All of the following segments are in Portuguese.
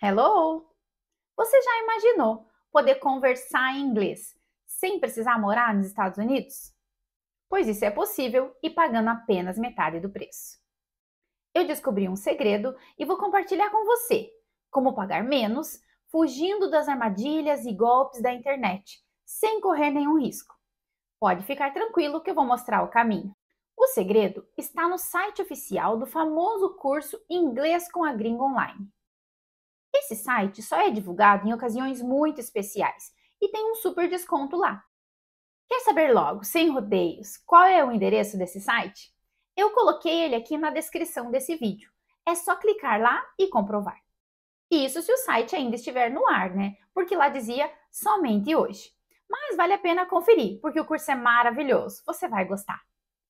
Hello! Você já imaginou poder conversar em inglês sem precisar morar nos Estados Unidos? Pois isso é possível e pagando apenas metade do preço. Eu descobri um segredo e vou compartilhar com você como pagar menos, fugindo das armadilhas e golpes da internet, sem correr nenhum risco. Pode ficar tranquilo que eu vou mostrar o caminho. O segredo está no site oficial do famoso curso Inglês com a Gringa Online esse site só é divulgado em ocasiões muito especiais e tem um super desconto lá. Quer saber logo, sem rodeios, qual é o endereço desse site? Eu coloquei ele aqui na descrição desse vídeo. É só clicar lá e comprovar. Isso se o site ainda estiver no ar, né? Porque lá dizia somente hoje. Mas vale a pena conferir, porque o curso é maravilhoso, você vai gostar.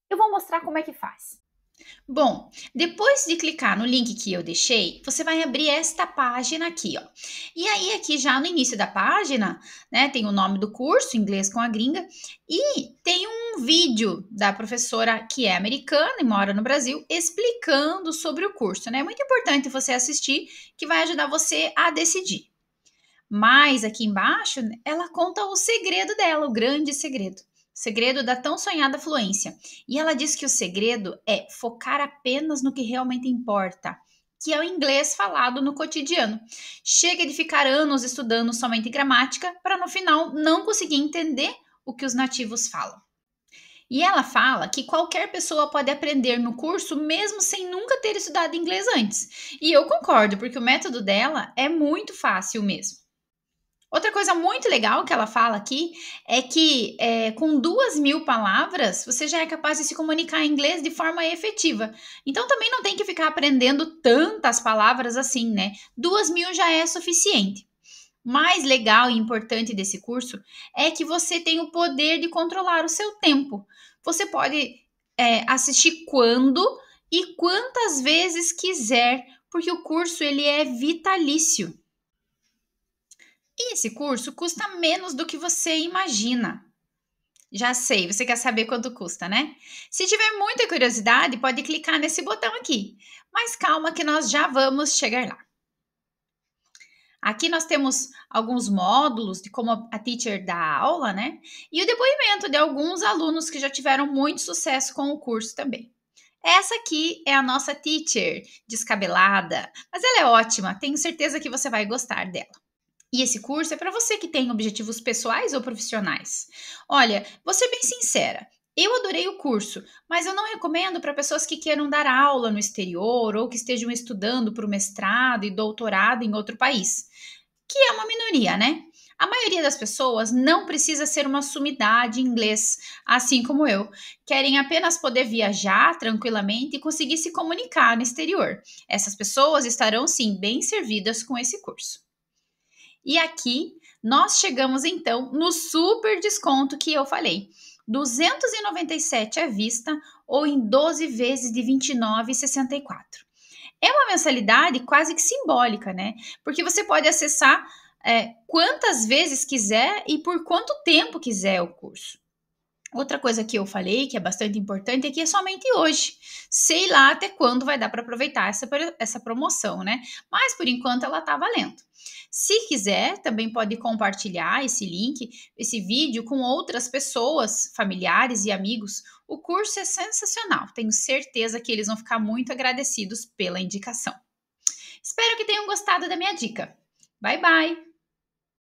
Eu vou mostrar como é que faz. Bom, depois de clicar no link que eu deixei, você vai abrir esta página aqui, ó. E aí, aqui já no início da página, né, tem o nome do curso, Inglês com a Gringa, e tem um vídeo da professora que é americana e mora no Brasil, explicando sobre o curso, né? É muito importante você assistir, que vai ajudar você a decidir. Mas aqui embaixo, ela conta o segredo dela, o grande segredo. Segredo da tão sonhada fluência. E ela diz que o segredo é focar apenas no que realmente importa, que é o inglês falado no cotidiano. Chega de ficar anos estudando somente gramática para no final não conseguir entender o que os nativos falam. E ela fala que qualquer pessoa pode aprender no curso mesmo sem nunca ter estudado inglês antes. E eu concordo, porque o método dela é muito fácil mesmo. Outra coisa muito legal que ela fala aqui é que é, com duas mil palavras você já é capaz de se comunicar em inglês de forma efetiva. Então também não tem que ficar aprendendo tantas palavras assim, né? Duas mil já é suficiente. Mais legal e importante desse curso é que você tem o poder de controlar o seu tempo. Você pode é, assistir quando e quantas vezes quiser, porque o curso ele é vitalício. Esse curso custa menos do que você imagina. Já sei, você quer saber quanto custa, né? Se tiver muita curiosidade, pode clicar nesse botão aqui. Mas calma que nós já vamos chegar lá. Aqui nós temos alguns módulos de como a teacher dá aula, né? E o depoimento de alguns alunos que já tiveram muito sucesso com o curso também. Essa aqui é a nossa teacher descabelada, mas ela é ótima, tenho certeza que você vai gostar dela. E esse curso é para você que tem objetivos pessoais ou profissionais. Olha, vou ser bem sincera. Eu adorei o curso, mas eu não recomendo para pessoas que queiram dar aula no exterior ou que estejam estudando para o mestrado e doutorado em outro país, que é uma minoria, né? A maioria das pessoas não precisa ser uma sumidade em inglês, assim como eu. Querem apenas poder viajar tranquilamente e conseguir se comunicar no exterior. Essas pessoas estarão sim bem servidas com esse curso. E aqui nós chegamos então no super desconto que eu falei. 297 à vista ou em 12 vezes de 29,64. É uma mensalidade quase que simbólica, né? Porque você pode acessar é, quantas vezes quiser e por quanto tempo quiser o curso. Outra coisa que eu falei que é bastante importante é que é somente hoje. Sei lá até quando vai dar para aproveitar essa, essa promoção, né? Mas por enquanto ela está valendo. Se quiser, também pode compartilhar esse link, esse vídeo com outras pessoas, familiares e amigos. O curso é sensacional, tenho certeza que eles vão ficar muito agradecidos pela indicação. Espero que tenham gostado da minha dica. Bye bye!